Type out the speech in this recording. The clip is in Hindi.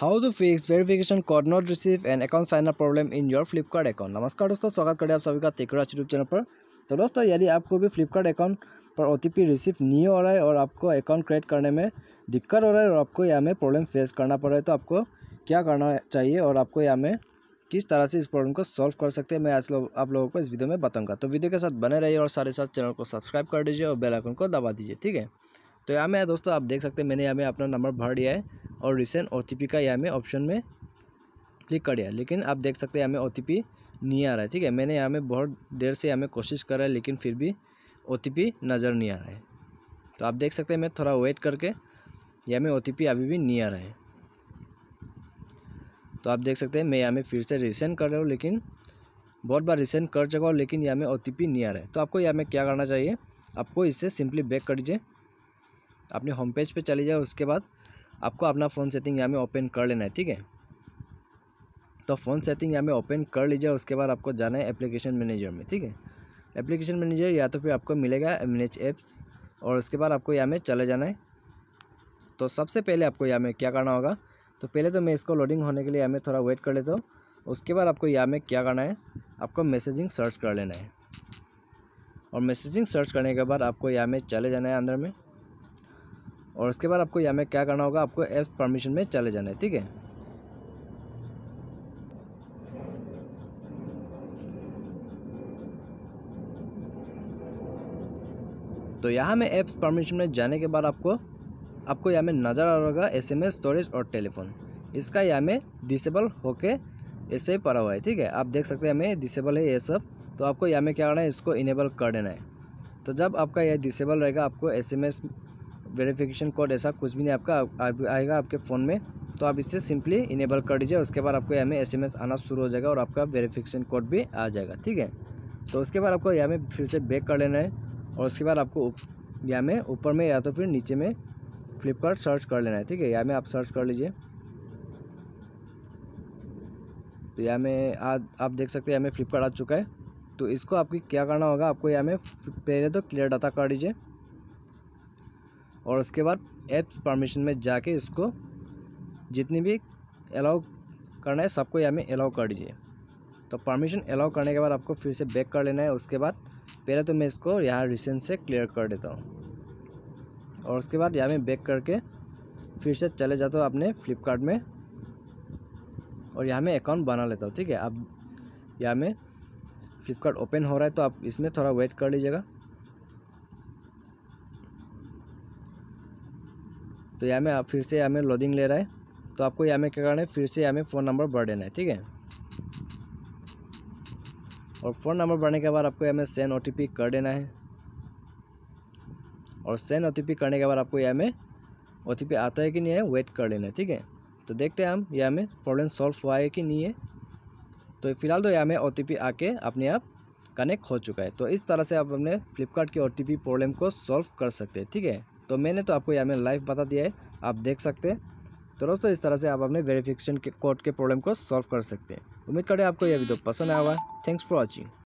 how to fix verification code not receive and account sign problem in your Flipkart account नमस्कार दोस्तों स्वागत करें आप सभी का तेकड़ा यूट्यूब चैनल पर तो दोस्तों यदि आपको भी फ्लिपकार्ट अकाउंट पर ओ रिसीव नहीं हो रहा है और आपको अकाउंट क्रिएट करने में दिक्कत हो रहा है और आपको यहाँ में प्रॉब्लम फेस करना पड़ रहा है तो आपको क्या करना चाहिए और आपको यहाँ में किस तरह से इस प्रॉब्लम को सॉल्व कर सकते हैं मैं आज लोग आप लोगों को इस वीडियो में बताऊंगा तो वीडियो के साथ बने रहिए और सारे साथ चैनल को सब्सक्राइब कर दीजिए और बेल आइकन को दबा दीजिए ठीक है तो यहाँ में दोस्तों आप देख सकते हैं मैंने यहाँ में अपना नंबर भर दिया है और रिसेंट ओ का यहाँ में ऑप्शन में क्लिक कर दिया लेकिन आप देख सकते हैं यहाँ में ओ नहीं आ रहा है ठीक है मैंने यहाँ में बहुत देर से यहाँ में कोशिश करा है लेकिन फिर भी ओ नज़र नहीं आ रहा है तो आप देख सकते हैं मैं थोड़ा वेट करके यहाँ में ओ अभी भी नहीं आ रहा है तो आप देख सकते हैं मैं यहाँ में फिर से रिसेंड कर रहा हूँ लेकिन बहुत बार रिसेंड कर चुका हूँ लेकिन यहाँ में ओ नहीं आ रहा है तो आपको यहाँ में क्या करना चाहिए आपको इससे सिंपली बैक कर दीजिए अपने होम पेज पे चले जाए उसके बाद आपको अपना फ़ोन सेटिंग यहाँ में ओपन कर लेना है ठीक है तो फ़ोन सेटिंग यहाँ में ओपन कर लीजिए उसके बाद आपको जाना है एप्लीकेशन मैनेजर में ठीक है एप्लीकेशन मैनेजर या तो फिर आपको मिलेगा मैनेज ऐप्स और उसके बाद आपको यहाँ में चले जाना है तो सबसे पहले आपको यहाँ में क्या करना होगा तो पहले तो मैं इसको लोडिंग होने के लिए यहाँ में थोड़ा वेट कर लेता हूँ उसके बाद आपको यहाँ में क्या करना है आपको मैसेजिंग सर्च कर लेना है और मैसेजिंग सर्च करने के बाद आपको यहाँ में चले जाना है अंदर में और उसके बाद आपको यहाँ में क्या करना होगा आपको एप परमिशन में चले जाना है ठीक है तो यहाँ में ऐप्स परमिशन में जाने के बाद आपको आपको यहाँ में नज़र आ रहा होगा एस एम एस स्टोरेज और टेलीफोन इसका यहाँ में डिसेबल होके ऐसे पड़ा हुआ है ठीक है आप देख सकते हैं हमें डिसेबल है ये सब तो आपको यहाँ में क्या करना है इसको इनेबल कर देना है तो जब आपका यह डिसेबल रहेगा आपको S M S verification code ऐसा कुछ भी नहीं आपका आएगा आपके फ़ोन में तो आप इससे सिंपली इनेबल कर दीजिए उसके बाद आपको यहाँ में एस आना शुरू हो जाएगा और आपका वेरिफिकेशन कोड भी आ जाएगा ठीक है तो उसके बाद आपको यहाँ में फिर से बैक कर लेना है और उसके बाद आपको यहाँ में ऊपर में या तो फिर नीचे में फ्लिपकार्ट सर्च कर लेना है ठीक है यहाँ में आप सर्च कर लीजिए तो यहाँ में आज आप देख सकते हैं यहाँ में फ्लिपकार्ट आ चुका है तो इसको आपकी क्या करना होगा आपको यहाँ में पहले तो क्लियर डाटा कर दीजिए और उसके बाद ऐप परमिशन में जाके इसको जितनी भी अलाउ करना है सबको यहाँ में अलाउ कर दीजिए तो परमिशन अलाउ करने के बाद आपको फिर से बैक कर लेना है उसके बाद पहले तो मैं इसको यहाँ रिसेंट से क्लियर कर देता हूँ और उसके बाद यहाँ में बैक करके फिर से चले जाता हूँ अपने फ्लिपकार्ट में और यहाँ में अकाउंट बना लेता हूँ ठीक है अब यहाँ में फ्लिपकार्ट ओपन हो रहा है तो आप इसमें थोड़ा वेट कर लीजिएगा तो यहाँ में आप फिर से यहाँ में लोडिंग ले रहा है तो आपको यहाँ में क्या करना है फिर से यहाँ में फ़ोन नंबर भर देना है ठीक है और फ़ोन नंबर भरने के बाद आपको यहाँ में सेंड ओ कर देना है और सेंड ओ करने के बाद आपको यहाँ में ओ आता है कि नहीं है वेट कर लेना है ठीक है तो देखते हैं हम यहाँ में प्रॉब्लम सॉल्व हुआ है कि नहीं है तो फिलहाल तो यहाँ में ओ आके अपने आप कनेक्ट हो चुका है तो इस तरह से आप अपने फ्लिपकार्ट के ओ प्रॉब्लम को सॉल्व कर सकते हैं ठीक है तो मैंने तो आपको यहाँ में लाइव बता दिया है आप देख सकते हैं तो दोस्तों इस तरह से आप अपने वेरिफिकेशन के कोड के प्रॉब्लम को सॉल्व कर सकते हैं उम्मीद करें आपको यह वीडियो पसंद आया हुआ थैंक्स फॉर वॉचिंग